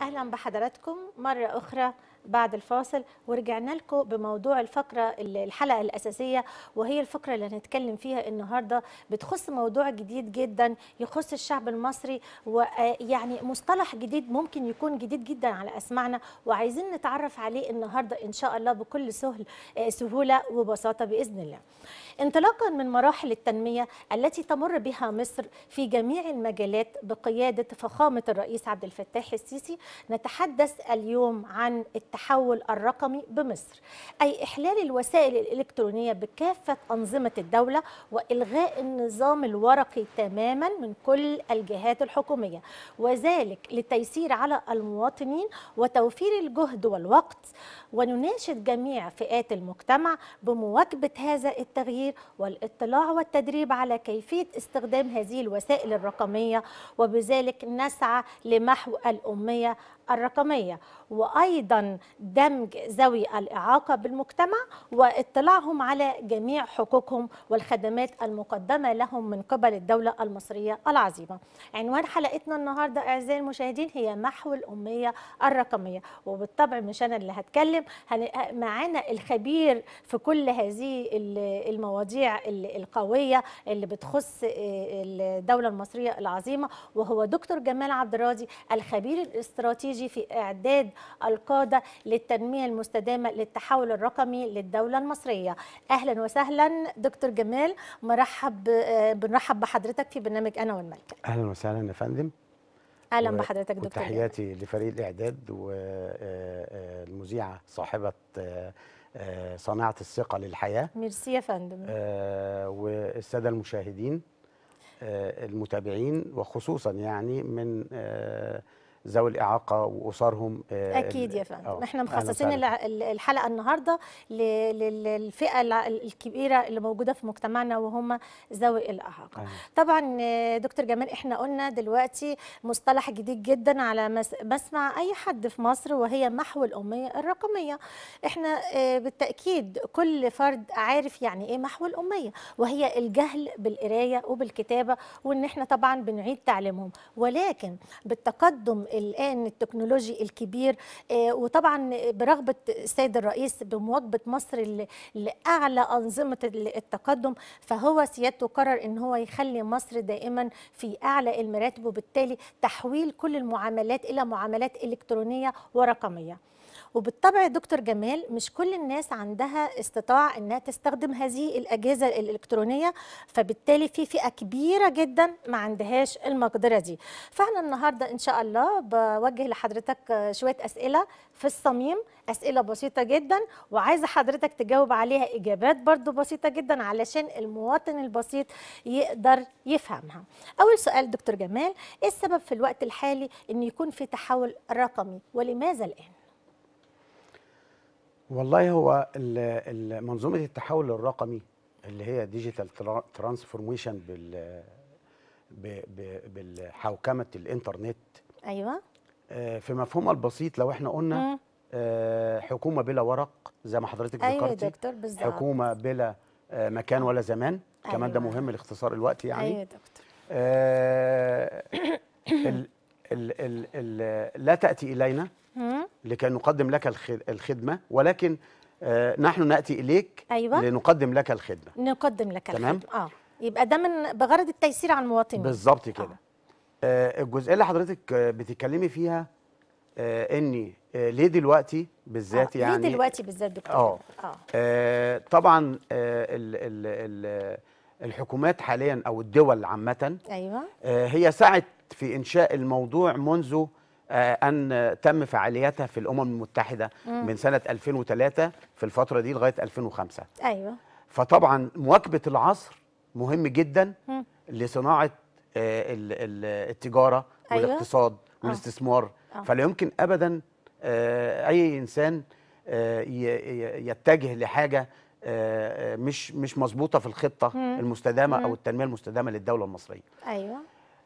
اهلا بحضراتكم مره اخرى بعد الفاصل ورجعنا لكم بموضوع الفقرة الحلقة الأساسية وهي الفقرة اللي هنتكلم فيها النهاردة بتخص موضوع جديد جدا يخص الشعب المصري ويعني مصطلح جديد ممكن يكون جديد جدا على أسمعنا وعايزين نتعرف عليه النهاردة إن شاء الله بكل سهل آه، سهولة وبساطة بإذن الله انطلاقا من مراحل التنمية التي تمر بها مصر في جميع المجالات بقيادة فخامة الرئيس عبد الفتاح السيسي نتحدث اليوم عن التحديث التحول الرقمي بمصر أي إحلال الوسائل الإلكترونية بكافة أنظمة الدولة وإلغاء النظام الورقي تماما من كل الجهات الحكومية وذلك للتيسير على المواطنين وتوفير الجهد والوقت ونناشد جميع فئات المجتمع بمواكبة هذا التغيير والاطلاع والتدريب على كيفية استخدام هذه الوسائل الرقمية وبذلك نسعى لمحو الأمية الرقمية وأيضا دمج ذوي الإعاقة بالمجتمع واطلاعهم على جميع حقوقهم والخدمات المقدمة لهم من قبل الدولة المصرية العظيمة عنوان حلقتنا النهاردة أعزائي المشاهدين هي محو الأمية الرقمية وبالطبع مش أنا اللي هتكلم معانا الخبير في كل هذه المواضيع القوية اللي بتخص آه، الدولة المصرية العظيمة وهو دكتور جمال عبد الراضي الخبير الاستراتيجي استراتيجي في إعداد القادة للتنمية المستدامة للتحول الرقمي للدولة المصرية أهلا وسهلا دكتور جمال مرحب آه، بنرحب بحضرتك في برنامج أنا والملك أهلا وسهلا يا فندم اهلا بحضرتك دكتور تحياتي لفريق الاعداد والمذيعه آه، آه، صاحبه صناعه الثقه للحياه ميرسي يا فندم والساده المشاهدين المتابعين وخصوصا يعني من ذوي الاعاقه واسرهم آه، اكيد يا فندم احنا آه، مخصصين الحلقه النهارده للفئه الكبيره اللي موجوده في مجتمعنا وهم ذوي الاعاقه أه. طبعا دكتور جمال احنا قلنا دلوقتي مصطلح جديد جدا على مسمع اي حد في مصر وهي محو الاميه الرقميه احنا آه، بالتاكيد كل فرد عارف يعني ايه محو الاميه وهي الجهل بالقرايه وبالكتابه وان احنا طبعا بنعيد تعليمهم ولكن بالتقدم الان التكنولوجي الكبير آه، وطبعا برغبه السيد الرئيس بمواكبه مصر لاعلى انظمه التقدم فهو سيادته قرر ان هو يخلي مصر دائما في اعلى المراتب وبالتالي تحويل كل المعاملات الى معاملات الكترونيه ورقميه وبالطبع دكتور جمال مش كل الناس عندها استطاع أنها تستخدم هذه الأجهزة الإلكترونية فبالتالي في فئة كبيرة جدا ما عندهاش المقدرة دي فاحنا النهاردة إن شاء الله بوجه لحضرتك شويه اسئله في الصميم اسئله بسيطه جدا وعايزه حضرتك تجاوب عليها اجابات برضو بسيطه جدا علشان المواطن البسيط يقدر يفهمها اول سؤال دكتور جمال ايه السبب في الوقت الحالي ان يكون في تحول رقمي ولماذا الان والله هو منظومه التحول الرقمي اللي هي ديجيتال ترانسفورميشن بال بالحوكمه الانترنت ايوه آه، في مفهومها البسيط لو احنا قلنا آه، حكومه بلا ورق زي ما حضرتك أيوة، ذكرتي ايوه دكتور بالظبط حكومه بلا آه، مكان ولا زمان أيوة. كمان ده أيوة. مهم لاختصار الوقت يعني ايوه دكتور ال ال ال ال لا تاتي الينا لكي نقدم لك الخدمه ولكن نحن ناتي اليك أيوة. لنقدم لك الخدمه نقدم لك تمام؟ الخدمه اه يبقى ده من بغرض التيسير على المواطنين بالظبط كده آه. آه، الجزئيه اللي حضرتك بتتكلمي فيها آه، اني آه، ليه دلوقتي بالذات آه يعني ليه دلوقتي بالذات دكتور اه, آه. آه طبعا آه الـ الـ الـ الحكومات حاليا او الدول عامه ايوه آه هي سعت في انشاء الموضوع منذ آه ان تم فعاليتها في الامم المتحده مم. من سنه 2003 في الفتره دي لغايه 2005 ايوه فطبعا مواكبه العصر مهم جدا مم. لصناعه آه، التجاره أيوة. والاقتصاد آه. والاستثمار آه. فلا يمكن ابدا اي انسان يتجه لحاجه مش مش مظبوطه في الخطه مم. المستدامه مم. او التنميه المستدامه للدوله المصريه ايوه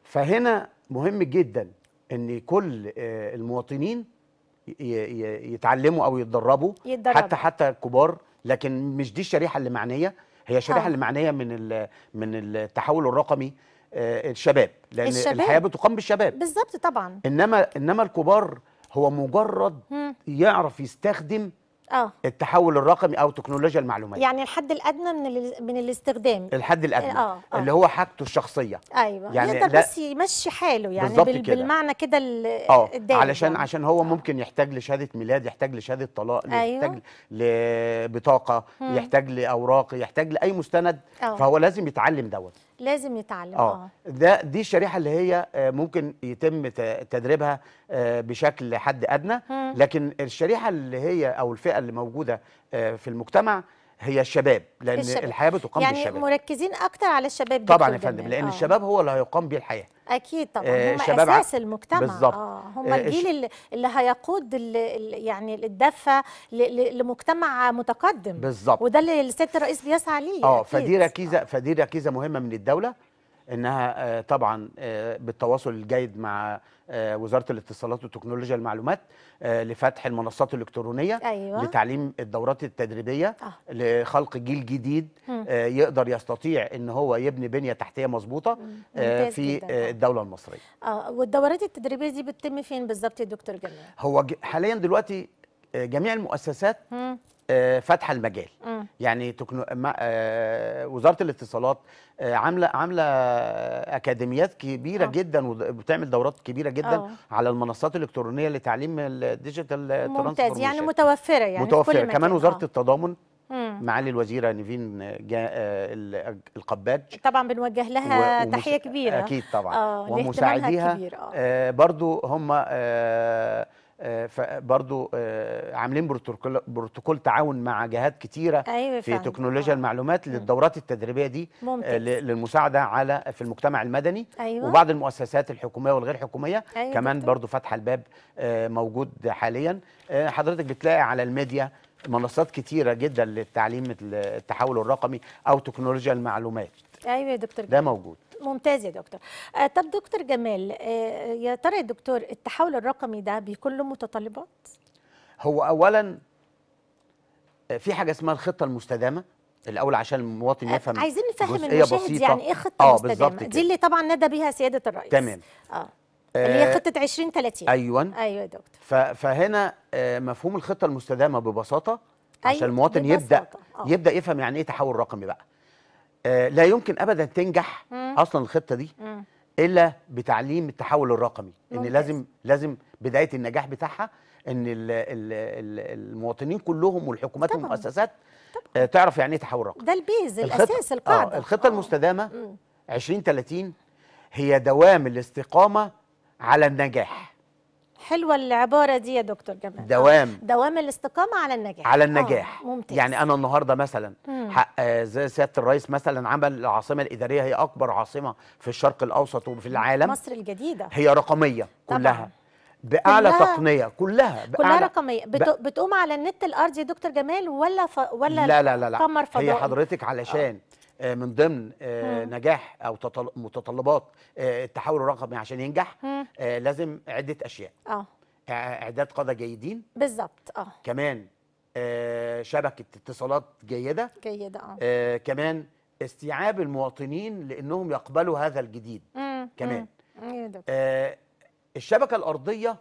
فهنا مهم جدا ان كل المواطنين يتعلموا او يتدربوا يتدرب. حتى حتى الكبار لكن مش دي الشريحه اللي معنيه هي الشريحه آه. اللي معنيه من من التحول الرقمي آه، الشباب لان الشباب. الحياه بتقام بالشباب بالظبط طبعا انما انما الكبار هو مجرد مم. يعرف يستخدم اه التحول الرقمي او تكنولوجيا المعلومات يعني الحد الادنى من ال... من الاستخدام الحد الادنى آه. آه. اللي هو حاجته الشخصيه ايوه يعني يقدر بس يمشي حاله يعني بال... كده. بالمعنى كده اه علشان يعني. عشان هو آه. ممكن يحتاج لشهاده ميلاد يحتاج لشهاده طلاق أيوة. يحتاج لبطاقه يحتاج لاوراق يحتاج لاي مستند آه. فهو لازم يتعلم دوت لازم يتعلم آه. اه ده دي الشريحه اللي هي آه، ممكن يتم تدريبها آه، بشكل حد ادنى لكن الشريحه اللي هي او الفئه اللي موجوده في المجتمع هي الشباب لان الشباب. الحياه بتقام يعني بالشباب يعني مركزين اكتر على الشباب طبعا يا فندم لان أوه. الشباب هو اللي هيقام بيه الحياه اكيد طبعا آه هم اساس المجتمع بالظبط آه هم آه الجيل اللي هيقود اللي يعني الدفه لمجتمع متقدم بالظبط وده اللي السيد الرئيس بيسعى ليه اه فدي ركيزه فدي ركيزه مهمه من الدوله انها آه، طبعا آه، بالتواصل الجيد مع آه، وزاره الاتصالات وتكنولوجيا المعلومات لفتح المنصات الالكترونيه أيوة. لتعليم الدورات التدريبيه آه. لخلق جيل جديد م. يقدر يستطيع ان هو يبني بنيه تحتيه مظبوطه في جداً. الدوله المصريه اه والدورات التدريبيه دي بتتم فين بالظبط يا دكتور جمال هو حاليا دلوقتي جميع المؤسسات م. آه، فاتحه المجال م. يعني تكنو... ما... آه... وزاره الاتصالات آه... عامله عامله اكاديميات كبيره أوه. جدا وبتعمل دورات كبيره جدا أوه. على المنصات الالكترونيه لتعليم الديجيتال ممتاز يعني متوفره يعني متوفره كمان وزاره أوه. التضامن معالي الوزيره نيفين جا آه، القباج طبعا بنوجه لها ومس... تحيه كبيره اكيد طبعا اه، ومساعديها برضه آه برضو هم آه فبرضه آه، عاملين بروتوكول بروتوكول تعاون مع جهات كتيره أيوة في تكنولوجيا آه. المعلومات للدورات التدريبيه دي آه، ممتاز. للمساعده على في المجتمع المدني أيوة. وبعض المؤسسات الحكوميه والغير حكوميه أيوة كمان دكتور. برضو فاتحه الباب آه، موجود حاليا حضرتك بتلاقي على الميديا منصات كتيره جدا للتعليم التحول الرقمي او تكنولوجيا المعلومات ايوه يا دكتور ده موجود ممتاز يا دكتور آه، طب دكتور جمال آه، آه، يا ترى يا دكتور التحول الرقمي ده بيكون له متطلبات هو اولا في حاجه اسمها الخطه المستدامه الاول عشان المواطن يفهم عايزين نفهم المشاهد يعني بسيطة. يعني ايه خطه آه مستدامه دي اللي طبعا ندى بيها سياده الرئيس تمام اه اللي هي خطه 20 30 ايوه ايوه يا دكتور فهنا مفهوم الخطه المستدامه ببساطه عشان أيوة، المواطن ببساطة. يبدا آه. يبدا يفهم يعني ايه تحول رقمي بقى آه، لا يمكن ابدا تنجح مم. اصلا الخطه دي مم. الا بتعليم التحول الرقمي ممكن. ان لازم لازم بدايه النجاح بتاعها ان الـ الـ الـ المواطنين كلهم والحكومات طبعًا. والمؤسسات طبعًا. آه، تعرف يعني ايه تحول رقمي ده البيز الاساس آه، القاعده آه الخطه أوه. المستدامه مم. 20 30 هي دوام الاستقامه على النجاح حلوه العباره دي يا دكتور جمال آه، دوام دوام الاستقامه على النجاح على النجاح آه، ممتاز يعني انا النهارده مثلا آه، زي سياده الرئيس مثلا عمل العاصمه الاداريه هي اكبر عاصمه في الشرق الاوسط وفي العالم مصر الجديده هي رقميه طبعًا. كلها باعلى كلها تقنيه كلها بأعلى كلها رقميه بتقوم على النت الارضي يا دكتور جمال ولا ف... ولا لا لا لا, لا. قمر فضائي هي حضرتك علشان أوه. آه، من ضمن آه، نجاح او متطلبات آه، التحول الرقمي عشان ينجح لازم عده اشياء اه اعداد قاده جيدين بالظبط اه كمان شبكه اتصالات جيده جيده اه كمان استيعاب المواطنين لانهم يقبلوا هذا الجديد مم. كمان مم. آه الشبكه الارضيه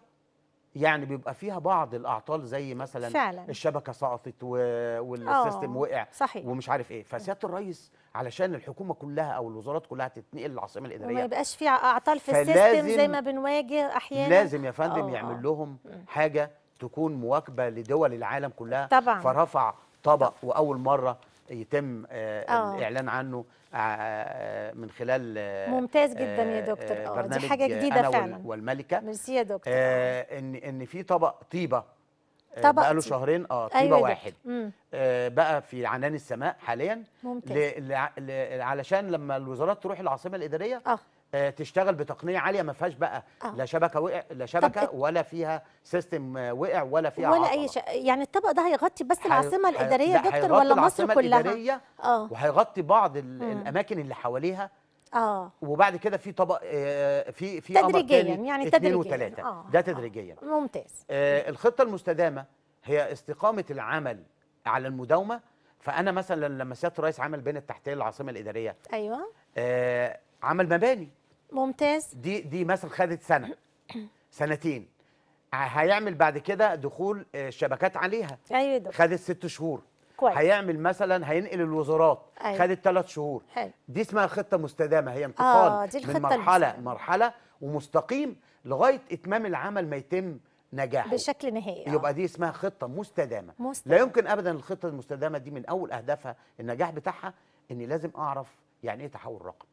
يعني بيبقى فيها بعض الاعطال زي مثلا فعلا. الشبكه سقطت والسيستم آه، وقع صحيح. ومش عارف ايه فسياده الرئيس علشان الحكومه كلها او الوزارات كلها تتنقل للعاصمه الاداريه وما يبقاش في اعطال في السيستم زي ما بنواجه احيانا لازم يا فندم أوه. آه. يعمل لهم حاجه تكون مواكبه لدول العالم كلها طبعا فرفع طبق واول مره يتم آه،, آه الاعلان عنه آه، آه، من خلال ممتاز جدا يا دكتور اه دي حاجه جديده أنا فعلا والملكه ميرسي يا دكتور آه ان ان في طبق طيبه طبق بقى له طيب. شهرين اه أيوة طيبه أيوة واحد آه بقى في عنان السماء حاليا ممتاز ل... ل... علشان لما الوزارات تروح العاصمه الاداريه آه. آه، تشتغل بتقنيه عاليه ما فيهاش بقى آه. لا شبكه وقع لا شبكه ولا فيها سيستم آه، وقع ولا فيها ولا عطلة. اي ش... يعني الطبق ده هيغطي بس العاصمه حي... الاداريه حي... دكتور ولا مصر كلها اه وهيغطي بعض ال... الاماكن اللي حواليها اه وبعد كده في طبق آه، في في في تدريجيا يعني تدريجيا وثلاثة آه. ده تدريجيا آه. ممتاز آه الخطه المستدامه هي استقامه العمل على المداومه فانا مثلا لما سياده الرئيس عمل بين التحتيه للعاصمه الاداريه ايوه آه عمل مباني ممتاز دي دي مثلا خدت سنه سنتين هيعمل بعد كده دخول آه، شبكات عليها ايوه ده. خدت ست شهور كويس. هيعمل مثلا هينقل الوزارات أيوة. خدت ثلاث شهور حلو. دي اسمها خطه مستدامه هي آه، انتقال آه دي من مرحله المستدامة. مرحله ومستقيم لغايه اتمام العمل ما يتم نجاحه بشكل نهائي آه. يبقى دي اسمها خطه مستدامه مستدامة. لا يمكن ابدا الخطه المستدامه دي من اول اهدافها النجاح بتاعها اني لازم اعرف يعني ايه تحول رقمي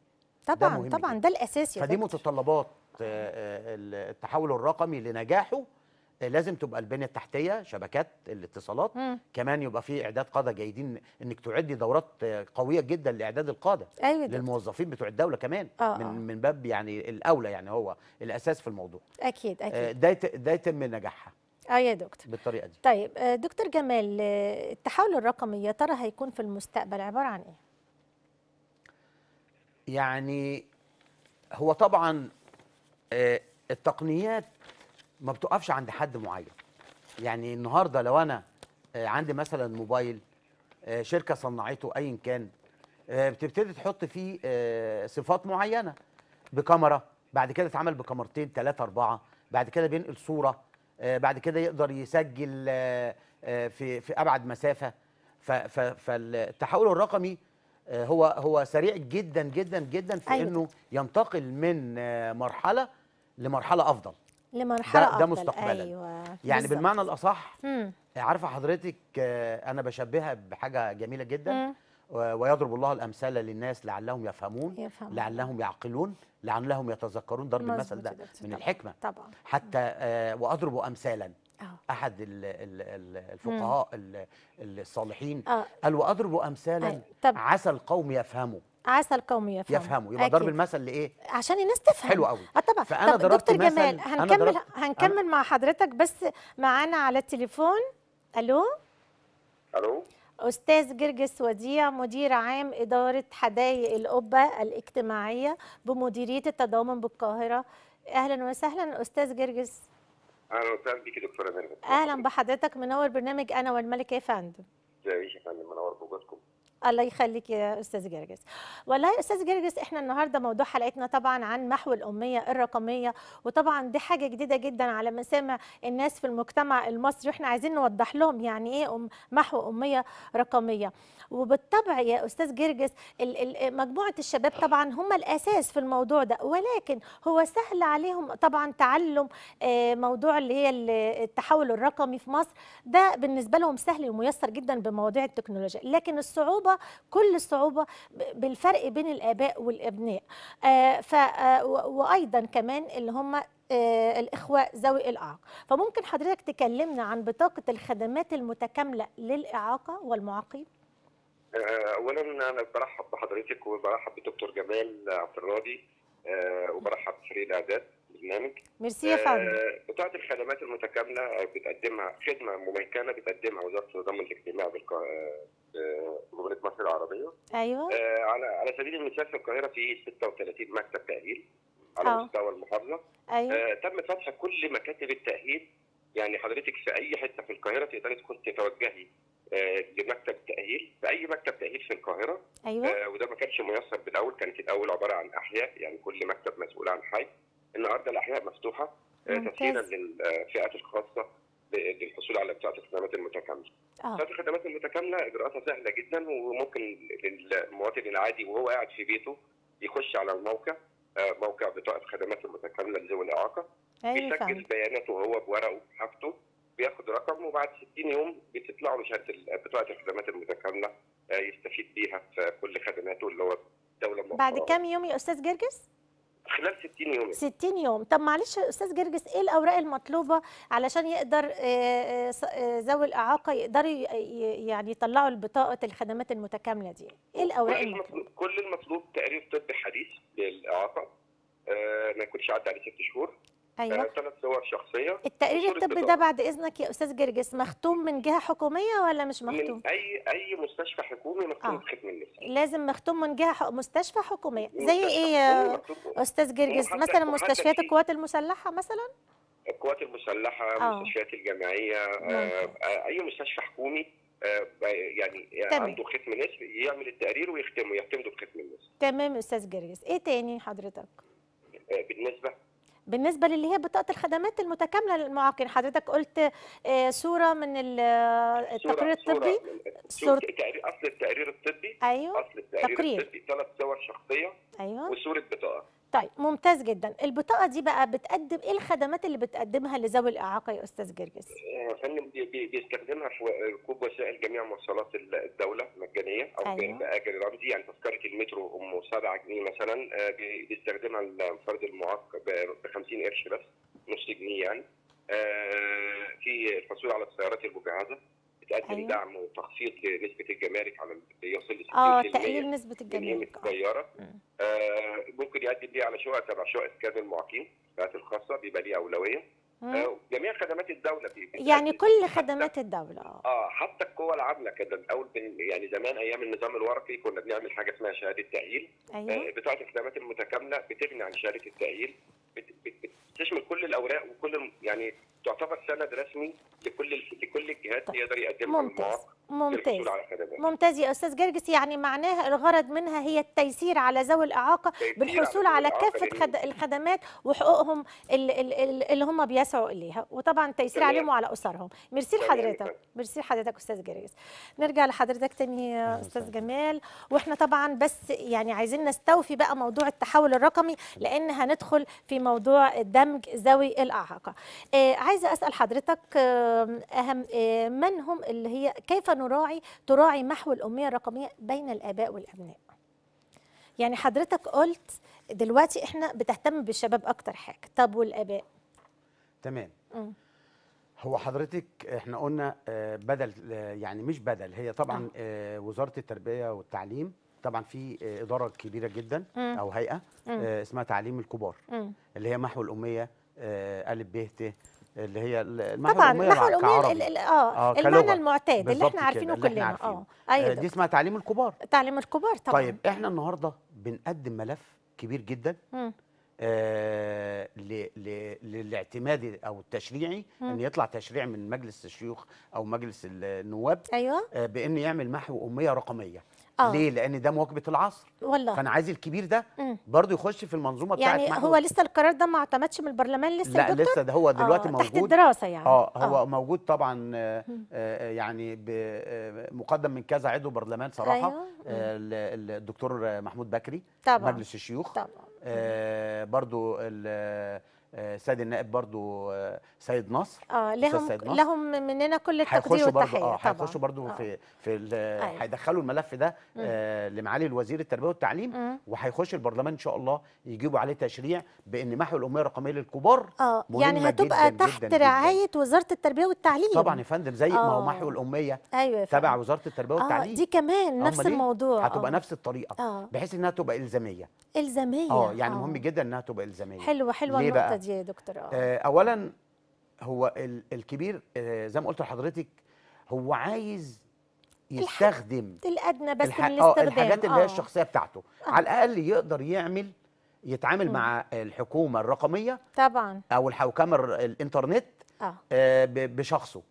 طبعا ده مهم طبعا ده الاساس يا فدي متطلبات آه، آه، التحول الرقمي لنجاحه آه، لازم تبقى البنيه التحتيه شبكات الاتصالات مم. كمان يبقى في اعداد قاده جيدين انك تعدي دورات قويه جدا لاعداد القاده أيوة للموظفين بتوع الدوله كمان آه من آه. من باب يعني الاولى يعني هو الاساس في الموضوع اكيد اكيد ده ده يتم نجاحها اه يا دكتور بالطريقه دي طيب دكتور جمال التحول الرقمي يا ترى هيكون في المستقبل عباره عن ايه يعني هو طبعا آه، التقنيات ما بتقفش عند حد معين يعني النهارده لو انا آه، عندي مثلا موبايل آه، شركه صنعته ايا كان بتبتدي تحط فيه صفات معينه بكاميرا بعد كده اتعمل بكاميرتين ثلاثه اربعه بعد كده بينقل صوره بعد كده يقدر يسجل في في ابعد مسافه فالتحول الرقمي آه، هو هو سريع جدا جدا جدا في أيوة. انه ينتقل من آه، مرحله لمرحله افضل لمرحله ده, ده مستقبلا أيوة. يعني بالزبط. بالمعنى الاصح مم. عارفه حضرتك آه، انا بشبهها بحاجه جميله جدا مم. ويضرب الله الامثال للناس لعلهم يفهمون يفهم. لعلهم يعقلون لعلهم يتذكرون ضرب المثل ده من الحكمه طبعا حتى واضرب امثالا آه. احد الفقهاء الصالحين آه. قال واضرب امثالا عسى القوم يفهموا عسى القوم يفهموا يفهموا يبقى ضرب المثل لايه عشان الناس تفهم حلو قوي اه طبعا فانا طب ضربت دكتور جمال هنكمل ضربت هنكمل أنا مع حضرتك بس معانا على التليفون الو الو استاذ جرجس وديع مدير عام اداره حدائق القبه الاجتماعيه بمديريه التضامن بالقاهره اهلا وسهلا استاذ جرجس اهلا وسهلا بيكي دكتوره ميرفت اهلا بحضرتك منور برنامج انا والملك يا إيه فندم ازيك يا فندم منور بوجودكم الله يخليك يا استاذ جرجس والله يا استاذ جرجس احنا النهارده موضوع حلقتنا طبعا عن محو الاميه الرقميه وطبعا دي حاجه جديده جدا على مسامع الناس في المجتمع المصري واحنا عايزين نوضح لهم يعني ايه محو اميه رقميه وبالطبع يا استاذ جرجس مجموعه الشباب طبعا هم الاساس في الموضوع ده ولكن هو سهل عليهم طبعا تعلم آه، موضوع اللي هي التحول الرقمي في مصر ده بالنسبه لهم سهل وميسر جدا بمواضيع التكنولوجيا لكن الصعوبه الصعوبه كل الصعوبه بالفرق بين الاباء والابناء آه، ف آه، وايضا كمان اللي هم آه، الإخوة ذوي الإعاقة فممكن حضرتك تكلمنا عن بطاقة الخدمات المتكاملة للإعاقة والمعاقين أولا أنا برحب بحضرتك وبرحب بدكتور جمال عبد الراضي وبرحب بفريق الإعداد البرنامج ميرسي يا آه، فندم قطاع الخدمات المتكامله بتقدمها خدمه مميكنه بتقدمها وزاره النظام الاجتماعي بجمهوريه آه، آه، مصر العربيه ايوه على على سبيل المثال في القاهره في 36 مكتب تاهيل على أوه. مستوى المحافظه أيوة. تم فتح كل مكاتب التاهيل يعني حضرتك في اي حته في القاهره تقدري تكون تتوجهي لمكتب تاهيل في اي مكتب تاهيل في القاهره ايوه وده ما كانش ميسر بالاول كانت الاول عباره عن احياء يعني كل مكتب مسؤول عن حي النهارده الاحياء مفتوحه آه، تسهيلا للفئات آه، الخاصه للحصول على بتاعه الخدمات المتكامله. آه. بتاعه الخدمات المتكامله اجراءاتها سهله جدا وممكن المواطن العادي وهو قاعد في بيته يخش على الموقع آه، موقع بطاقه الخدمات المتكامله لذوي الاعاقه أيوة بيسجل بياناته هو بورقه بحاجته بياخد رقم وبعد 60 يوم بتطلع له شهاده بطاقه الخدمات المتكامله يستفيد بيها في كل خدماته اللي هو الدوله بعد كام يوم يا استاذ جرجس؟ خلال 60 يوم 60 يوم طب معلش استاذ جرجس ايه الاوراق المطلوبه علشان يقدر آه، آه، آه، ذوي الاعاقه يقدروا يعني يطلعوا البطاقه الخدمات المتكامله دي ايه الاوراق المطلوبة؟ كل المطلوب تقرير طبي حديث للاعاقه آه ما يكونش عدى عليه ست شهور ايوه آه، ثلاث صور شخصيه التقرير الطبي ده بعد اذنك يا استاذ جرجس مختوم من جهه حكوميه ولا مش مختوم؟ من اي اي مستشفى حكومي مختوم آه. خدمه النساء لازم مختوم من جهه حق... مستشفى حكوميه زي مستشفى ايه يا استاذ جرجس مثلا مستشفيات القوات المسلحه مثلا؟ القوات المسلحه آه. مستشفيات الجامعيه آه،, آه اي مستشفى حكومي يعني تمام. عنده ختم نسر يعمل التقرير ويختمه يعتمدوا بختم النسر تمام استاذ جرجس ايه تاني حضرتك بالنسبه بالنسبه للي هي بطاقه الخدمات المتكامله للمعاقين حضرتك قلت آه، صوره من آه، التقرير الطبي صوره اصل التقرير الطبي ايوه اصل التقرير تقرير. الطبي ثلاث صور شخصيه ايوه وصوره بطاقه طيب ممتاز جدا البطاقه دي بقى بتقدم ايه الخدمات اللي بتقدمها لذوي الاعاقه يا استاذ جرجس يا آه، فندم بيستخدمها في ركوب وسائل جميع مواصلات الدوله مجانيه او أيوة. باجر رمزي يعني تذكره المترو ام 7 جنيه مثلا آه، بيستخدمها الفرد المعاق ب 50 قرش بس نص جنيه يعني آه، في الحصول على السيارات المجهزه بتقدم أيوة. دعم وتخفيض لنسبه الجمارك على يصل ل 60% اه تقليل نسبه الجمارك آه. السياره آه ممكن يقدم ليه على شقق تبع شقق كذا المعاقين الفئات الخاصه بيبقى ليه اولويه آه جميع خدمات الدوله يعني كل خدمات الدوله اه حتى القوى العامله كده الاول يعني زمان ايام النظام الورقي كنا بنعمل حاجه اسمها شهاده تاهيل أيوة. آه، بتاعه الخدمات المتكامله بتغني عن شهاده التاهيل بتشمل كل الاوراق وكل يعني تعتبر سند رسمي لكل لكل الجهات طيب، يقدر يقدمها ممتاز ممتاز ممتاز يا استاذ جرجس يعني معناها الغرض منها هي التيسير على ذوي الاعاقه بالحصول على, على كافه خد... الخدمات وحقوقهم اللي, اللي هم بيسعوا اليها وطبعا تيسير عليهم وعلى اسرهم ميرسي لحضرتك ميرسي لحضرتك استاذ جرجس نرجع لحضرتك تاني يا استاذ جمال واحنا طبعا بس يعني عايزين نستوفي بقى موضوع التحول الرقمي لان هندخل في موضوع دمج ذوي الاعاقه آه عايز عايزه اسال حضرتك اهم آه، من هم اللي هي كيف نراعي تراعي محو الاميه الرقميه بين الاباء والابناء يعني حضرتك قلت دلوقتي احنا بتهتم بالشباب اكتر حاجه طب والاباء تمام م. هو حضرتك احنا قلنا آه، بدل آه، يعني مش بدل هي طبعا م. وزاره التربيه والتعليم طبعا في اداره كبيره جدا م. او هيئه م. اسمها تعليم الكبار م. اللي هي محو الاميه ا ب ت اللي هي طبعا النحو الاممي اه, آه، المعنى المعتاد اللي احنا عارفينه كلنا اه ايوه آه، دي اسمها تعليم الكبار تعليم الكبار طبعا طيب احنا النهارده بنقدم ملف كبير جدا آه، ل ل للاعتماد او التشريعي م. ان يطلع تشريع من مجلس الشيوخ او مجلس النواب ايوه آه بانه يعمل محو اميه رقميه آه. ليه لان ده مواكبه العصر والله فانا عايز الكبير ده برضه يخش في المنظومه بتاعت يعني هو لسه القرار ده ما اعتمدش من البرلمان لسه لا الدكتور؟ لسه ده هو آه، دلوقتي آه. موجود تحت الدراسه يعني اه, آه. هو آه. موجود طبعا آه, آه، يعني مقدم من كذا عضو برلمان صراحه أيوه. الدكتور محمود بكري طبعا مجلس الشيوخ طبعا آه برضه آه، سيد النائب برضو آه، سيد نصر اه لهم نصر. لهم مننا كل التقدير والتحيه اه هيخشوا برضو آه. في في أيوة. هيدخلوا الملف ده آه لمعالي الوزير التربيه والتعليم وهيخش البرلمان ان شاء الله يجيبوا عليه تشريع بان محو الاميه الرقميه للكبار اه يعني هتبقى جداً تحت جداً رعايه جداً. وزاره التربيه والتعليم طبعا يا فندم زي ما هو آه. محو الاميه ايوه تبع وزاره التربيه والتعليم اه دي كمان نفس الموضوع هتبقى نفس الطريقه بحيث انها تبقى الزاميه الزاميه اه يعني مهم جدا انها تبقى الزاميه حلوه حلوه النقطه دي يا دكتور آه. آه، اولا هو الكبير آه، زي ما قلت لحضرتك هو عايز يستخدم الادنى بس الح... آه، الاستخدام الحاجات اللي هي الشخصيه بتاعته أوه. على الاقل يقدر يعمل يتعامل م. مع الحكومه الرقميه طبعا او الحوكمه الانترنت آه. بشخصه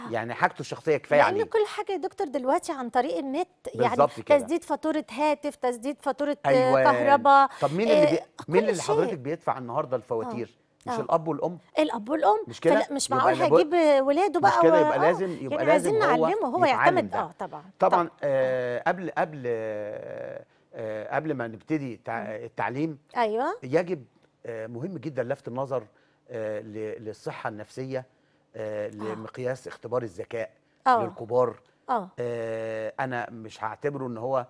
آه. يعني حاجته الشخصيه كفايه عليه لان كل حاجه يا دكتور دلوقتي عن طريق النت يعني كده. تسديد فاتوره هاتف تسديد فاتوره آه، أيوة. كهرباء طب مين اللي آه، بي... مين اللي حضرتك بيدفع النهارده الفواتير مش آه. الاب والام الاب والام مش كده مش معقول هجيب ولاده بقى مش كده يبقى لازم يبقى يعني لازم نعلمه هو يعتمد اه طبعا طبعا آه قبل قبل آه قبل ما نبتدي التعليم ايوه يجب آه مهم جدا لفت النظر آه للصحه النفسيه آه، آه. لمقياس اختبار الذكاء آه. للكبار آه انا مش هعتبره ان هو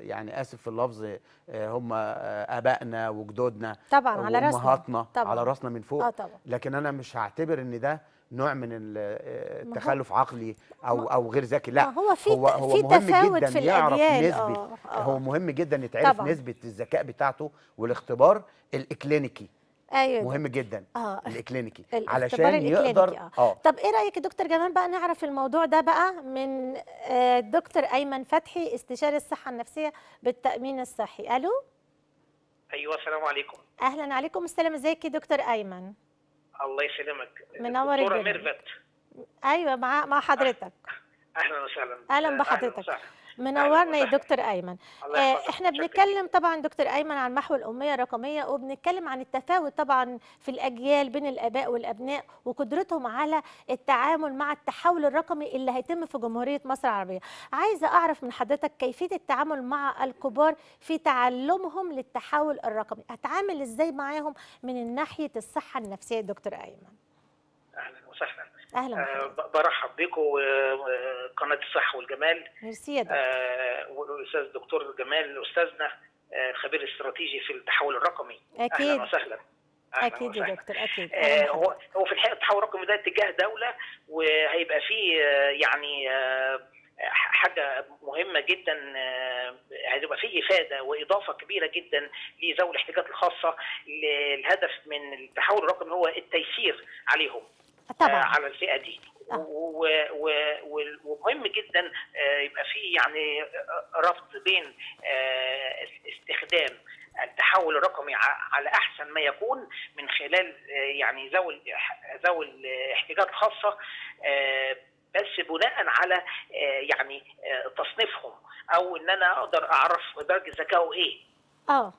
يعني اسف في اللفظ هم ابائنا وجدودنا طبعا على راسنا امهاتنا على راسنا من فوق طبعا. لكن انا مش هعتبر ان ده نوع من التخلف عقلي او او غير ذكي لا هو في هو, هو في مهم جدا في يعرف نسبه هو مهم جدا يتعرف نسبه الذكاء بتاعته والاختبار الاكلينيكي ايوه مهم جدا اه الاكلينيكي علشان يقدر اه, آه. طب ايه رايك يا دكتور جمال بقى نعرف الموضوع ده بقى من الدكتور آه، دكتور ايمن فتحي استشاري الصحه النفسيه بالتامين الصحي الو ايوه السلام عليكم اهلا عليكم السلام ازيك يا دكتور ايمن الله يسلمك منور الدكتوره ميرفت ايوه مع مع حضرتك اهلا وسهلا اهلا بحضرتك أهلاً وسهلاً. منورنا يا أيوة، دكتور ايمن آه، احنا بنتكلم طبعا دكتور ايمن عن محو الاميه الرقميه وبنتكلم عن التفاوت طبعا في الاجيال بين الاباء والابناء وقدرتهم على التعامل مع التحول الرقمي اللي هيتم في جمهوريه مصر العربيه عايزه اعرف من حضرتك كيفيه التعامل مع الكبار في تعلمهم للتحول الرقمي هتعامل ازاي معاهم من ناحيه الصحه النفسيه دكتور ايمن اهلا وسهلا اهلا آه برحب بكم وقناه الصح والجمال ميرسي يا دكتور آه، والاستاذ الدكتور جمال استاذنا آه خبير استراتيجي في التحول الرقمي اكيد اهلا وسهلا اكيد يا دكتور اكيد آه هو هو في الحقيقه التحول الرقمي ده اتجاه دوله وهيبقى فيه آه، يعني آه، حاجه مهمه جدا هتبقى فيه افاده واضافه كبيره جدا لذوي الاحتياجات الخاصه الهدف من التحول الرقمي هو التيسير عليهم طبعا آه، على الفئه دي آه. ومهم جدا آه، يبقى في يعني ربط بين استخدام التحول الرقمي على احسن ما يكون من خلال يعني ذوي ذوي الخاصه بس بناء على يعني تصنيفهم او ان انا اقدر اعرف درجه ذكائه ايه اه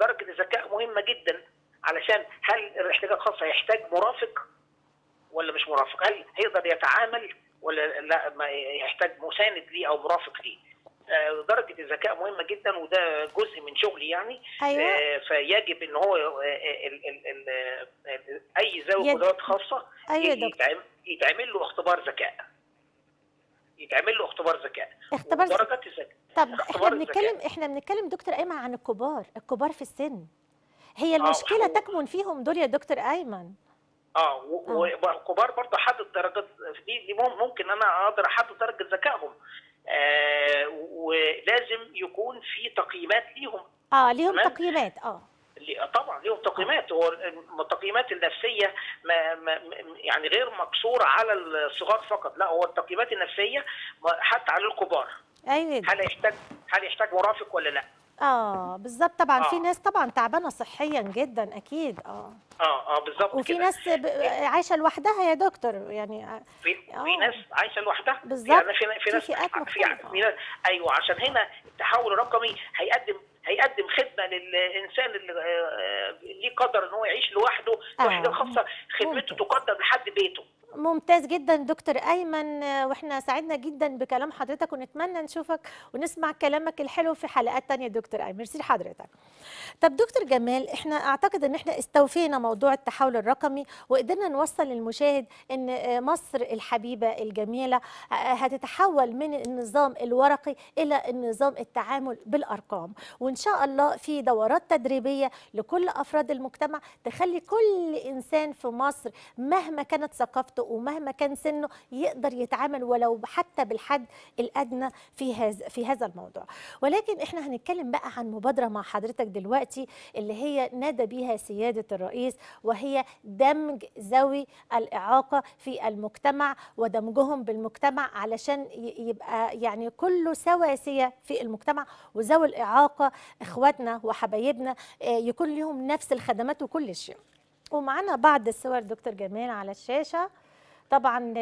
درجه الذكاء مهمه جدا علشان هل الاحتياجات الخاصه يحتاج مرافق ولا مش مرافق هل هيقدر يتعامل ولا لا ما يحتاج مساند ليه او مرافق ليه آه، درجه الذكاء مهمه جدا وده جزء من شغلي يعني أيوة. آه، فيجب ان هو الـ آه، الـ الـ اي ذوي قدرات خاصه أيوة يتعمل له اختبار ذكاء يتعمل له اختبار ذكاء اختبار درجه الذكاء طب احنا بنتكلم احنا بنتكلم دكتور ايمن عن الكبار الكبار في السن هي المشكله تكمن فيهم دول يا دكتور ايمن اه, اه. وكبار برضه حدد درجات دي دي ممكن انا اقدر احدد درجه ذكائهم آه ولازم يكون في تقييمات ليهم اه ليهم تقييمات اه. اه طبعا ليهم تقييمات اه. هو التقييمات النفسيه ما يعني غير مقصوره على الصغار فقط لا هو التقييمات النفسيه حتى على الكبار ايوه هل يحتاج هل يحتاج مرافق ولا لا؟ اه بالظبط طبعا آه. في ناس طبعا تعبانه صحيا جدا اكيد اه اه اه بالظبط وفي كده. ناس ب... آه، عايشه لوحدها يا دكتور يعني آه، في, آه. في ناس عايشه لوحدها بالظبط يعني في, في ناس في, في ناس ايوه عشان هنا التحول الرقمي هيقدم هيقدم خدمه للانسان اللي آه، ليه قدر ان هو يعيش لوحده الوحده آه. الخاصه خدمته تقدم لحد بيته ممتاز جدا دكتور ايمن واحنا سعدنا جدا بكلام حضرتك ونتمنى نشوفك ونسمع كلامك الحلو في حلقات تانية دكتور ايمن ميرسي لحضرتك طب دكتور جمال احنا اعتقد ان احنا استوفينا موضوع التحول الرقمي وقدرنا نوصل للمشاهد ان مصر الحبيبه الجميله آه، آه، هتتحول من النظام الورقي الى النظام التعامل بالارقام وان شاء الله في دورات تدريبيه لكل افراد المجتمع تخلي كل انسان في مصر مهما كانت ثقافته ومهما كان سنه يقدر يتعامل ولو حتى بالحد الادنى في هذا في هذا الموضوع ولكن احنا هنتكلم بقى عن مبادره مع حضرتك دلوقتي اللي هي نادى بيها سياده الرئيس وهي دمج ذوي الاعاقه في المجتمع ودمجهم بالمجتمع علشان يبقى يعني كله سواسيه في المجتمع وذوي الاعاقه اخواتنا وحبايبنا آه، يكون لهم نفس الخدمات وكل شيء ومعانا بعض الصور دكتور جمال على الشاشه طبعا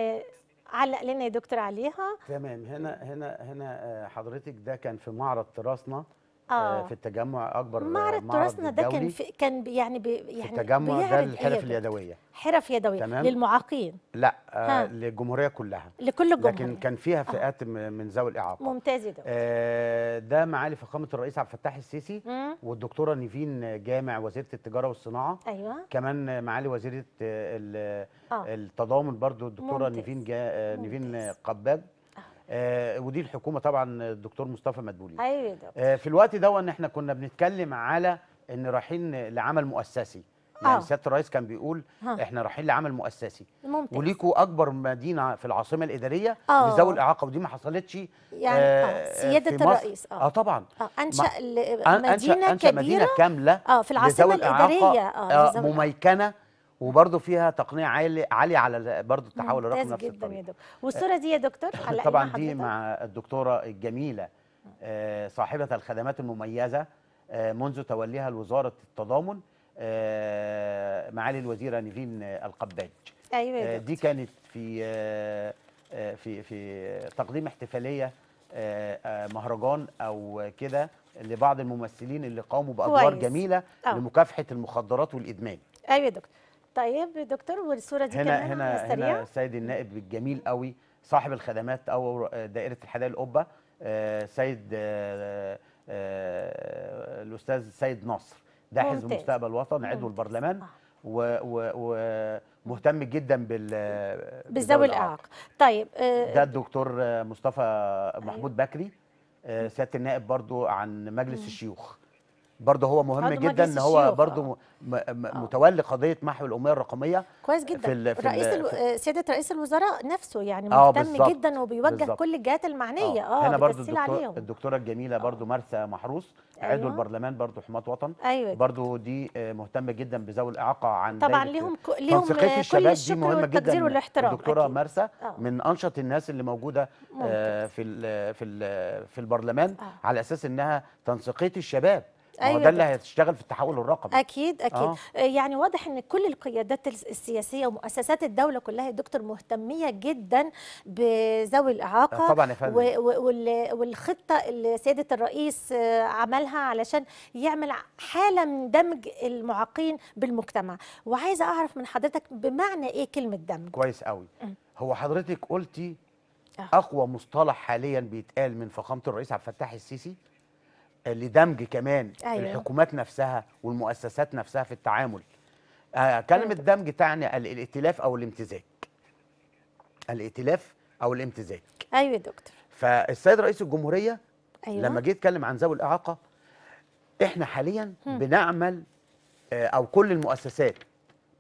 علق لنا يا دكتور عليها تمام هنا هنا هنا آه، حضرتك ده كان في معرض تراثنا آه. آه في التجمع اكبر معرض, معرض تراثنا ده كان في كان يعني بي يعني في التجمع ده الحرف اليدويه حرف يدويه تمام للمعاقين لا آه للجمهوريه كلها لكل الجمهوريه لكن كان فيها آه. فئات آه. من ذوي الاعاقه ممتاز ده آه ده معالي فخامه الرئيس عبد الفتاح السيسي والدكتوره نيفين جامع وزيره التجاره والصناعه ايوه كمان معالي وزيره آه. التضامن برضو الدكتوره نيفين جا آه، نيفين قباج ودي آه، الحكومه طبعا الدكتور مصطفى مدبولي ايوه دكتور. آه، في الوقت ده ان احنا كنا بنتكلم على ان رايحين لعمل مؤسسي آه. يعني سياده الرئيس كان بيقول ها. احنا رايحين لعمل مؤسسي ممتاز. وليكوا اكبر مدينه في العاصمه الاداريه لذوي الاعاقه ودي ما حصلتش يعني آه سياده الرئيس اه, آه طبعا آه انشا مدينه كبيره أنشأ مدينه كامله اه في العاصمه الاداريه اه مميكنه وبرضه فيها تقنيه عاليه عالي على برضه التحول الرقمي نفس جدا يا دكتور والصوره دي يا دكتور طبعا دي مع الدكتوره الجميله آه، صاحبه الخدمات المميزه آه، منذ توليها الوزاره التضامن آه، معالي الوزيره نيفين القباج ايوه يا دكتور. دي كانت في في في تقديم احتفاليه مهرجان او كده لبعض الممثلين اللي قاموا بادوار جميله لمكافحه المخدرات والادمان ايوه يا دكتور طيب دكتور والصوره دي هنا كمان هنا هنا السيد النائب الجميل قوي صاحب الخدمات او دائره الحدائق القبه آه، سيد آه، آه، الاستاذ سيد نصر ده حزب مستقبل الوطن عضو البرلمان ومهتم جدا بال بالذوي الاعاق طيب ده الدكتور مصطفى محمود أيوه. بكري سياده النائب برضو عن مجلس الشيوخ برضه هو مهم جدا ان هو برضه آه. متولي قضيه محو الاميه الرقميه كويس جدا في في رئيس آه، سياده رئيس الوزراء نفسه يعني آه، مهتم جدا وبيوجه بالزبط. كل الجهات المعنيه اه هنا برضه الدكتور الدكتوره الجميله برضه مرثا محروس أيوة. عضو البرلمان برضه حماه وطن أيوة. برضه دي مهتمه جدا بذوي الاعاقه عن طبعا ليهم ليهم كل الشكر دي مهمة والتقدير جداً والاحترام الدكتوره مرسى من انشط الناس اللي موجوده في في في البرلمان على اساس انها تنسيقيه الشباب أيوة ده اللي هيشتغل في التحول الرقمي اكيد اكيد آه. آه، يعني واضح ان كل القيادات السياسيه ومؤسسات الدوله كلها يا دكتور مهتميه جدا بذوي الاعاقه آه، طبعا يا فندم والخطه اللي سياده الرئيس آه، عملها علشان يعمل حاله من دمج المعاقين بالمجتمع وعايزه اعرف من حضرتك بمعنى ايه كلمه دمج كويس قوي هو حضرتك قلتي اقوى مصطلح حاليا بيتقال من فخامه الرئيس عبد الفتاح السيسي لدمج كمان أيوة. الحكومات نفسها والمؤسسات نفسها في التعامل آه، كلمة دمج تعني الائتلاف أو الامتزاج الائتلاف أو الامتزاج أيوة يا دكتور فالسيد رئيس الجمهورية أيوة. لما جه يتكلم عن ذوي الإعاقة إحنا حاليا هم. بنعمل آه، أو كل المؤسسات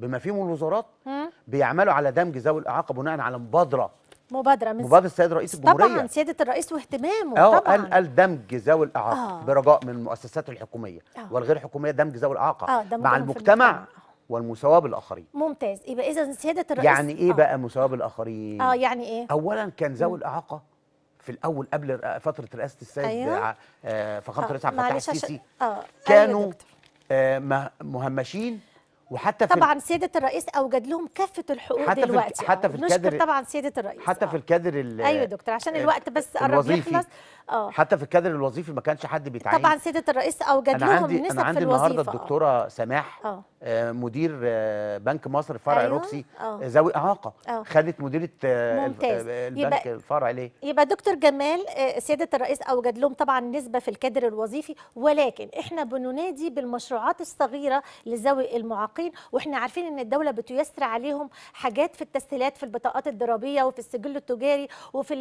بما فيهم الوزارات هم. بيعملوا على دمج ذوي الإعاقة بناء على مبادرة مبادره من مبادره السيد رئيس الجمهوريه طبعا سياده الرئيس واهتمامه آه، طبعا قال قال دمج ذوي الاعاقه آه. برجاء من المؤسسات الحكوميه آه. والغير حكوميه دمج ذوي الاعاقه آه مع المجتمع, المجتمع. والمساواه بالاخرين ممتاز يبقى اذا سياده الرئيس يعني ايه آه. بقى مساواه بالاخرين اه يعني ايه اولا كان ذوي الاعاقه في الاول قبل فتره رئاسه السيد أيوة. آه فخامه آه، الرئيس عبد الفتاح السيسي آه، أيوة كانوا آه مهمشين وحتى في طبعا سياده الرئيس اوجد لهم كافه الحقوق حتى دلوقتي حتى في الكادر نشكر طبعا سياده الرئيس حتى في آه. الكادر ايوه دكتور عشان الوقت بس قرب يخلص اه حتى في الكادر الوظيفي ما كانش حد بيتعين طبعا سياده الرئيس اوجد لهم نسب في الوظيفه أنا عندي النهارده الدكتوره آه. سماح آه. آه. مدير آه بنك مصر فرع أيوة. روكسي آه. ذوي اعاقه خدت مديره آه ممتاز. البنك الفرع ليه يبقى دكتور جمال آه سياده الرئيس اوجد لهم طبعا نسبه في الكادر الوظيفي ولكن احنا بننادي بالمشروعات الصغيره لذوي المعاقين المتفوقين واحنا عارفين ان الدوله بتيسر عليهم حاجات في التسهيلات في البطاقات الضريبيه وفي السجل التجاري وفي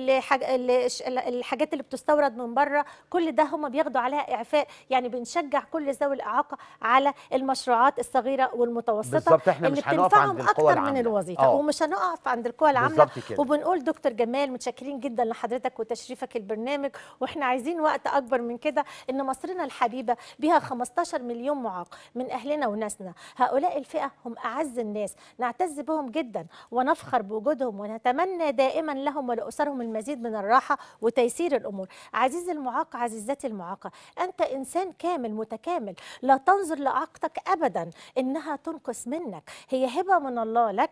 الحاجات اللي بتستورد من بره كل ده هم بياخدوا عليها اعفاء يعني بنشجع كل ذوي الاعاقه على المشروعات الصغيره والمتوسطه احنا اللي مش بتنفعهم اكتر العاملة. من الوظيفه أوه. ومش هنقف عند القوى العامله وبنقول دكتور جمال متشكرين جدا لحضرتك وتشريفك البرنامج واحنا عايزين وقت اكبر من كده ان مصرنا الحبيبه بها 15 مليون معاق من اهلنا وناسنا هؤلاء هؤلاء الفئة هم أعز الناس نعتز بهم جدا ونفخر بوجودهم ونتمنى دائما لهم ولأسرهم المزيد من الراحة وتيسير الأمور عزيزي المعاق عزيزتي المعاقة أنت إنسان كامل متكامل لا تنظر لإعاقتك أبدا إنها تنقص منك هي هبة من الله لك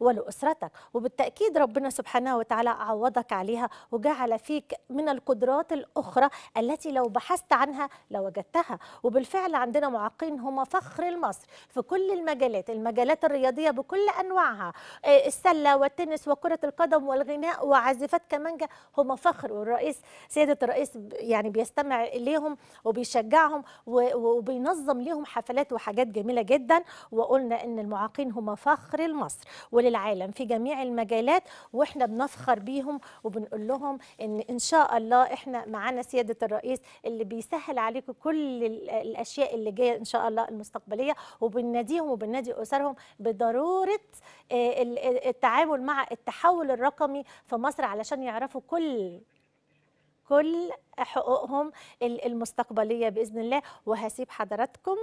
ولأسرتك وبالتأكيد ربنا سبحانه وتعالى عوضك عليها وجعل فيك من القدرات الأخرى التي لو بحثت عنها لوجدتها وبالفعل عندنا معاقين هم فخر المصر في كل المجالات المجالات الرياضية بكل أنواعها آه، السلة والتنس وكرة القدم والغناء وعازفات كمانجا هم فخر والرئيس سيادة الرئيس يعني بيستمع إليهم وبيشجعهم وبينظم ليهم حفلات وحاجات جميلة جدا وقلنا إن المعاقين هم فخر لمصر وللعالم في جميع المجالات وإحنا بنفخر بيهم وبنقول لهم إن إن شاء الله إحنا معانا سيادة الرئيس اللي بيسهل عليكم كل الأشياء اللي جاية إن شاء الله المستقبلية وبنناديهم بيهم وبالنادي اسرهم بضروره آه، آه، التعامل مع التحول الرقمي في مصر علشان يعرفوا كل كل حقوقهم المستقبليه باذن الله وهسيب حضراتكم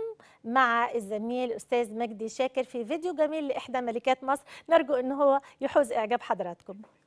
مع الزميل استاذ مجدي شاكر في فيديو جميل لاحدى ملكات مصر نرجو ان هو يحوز اعجاب حضراتكم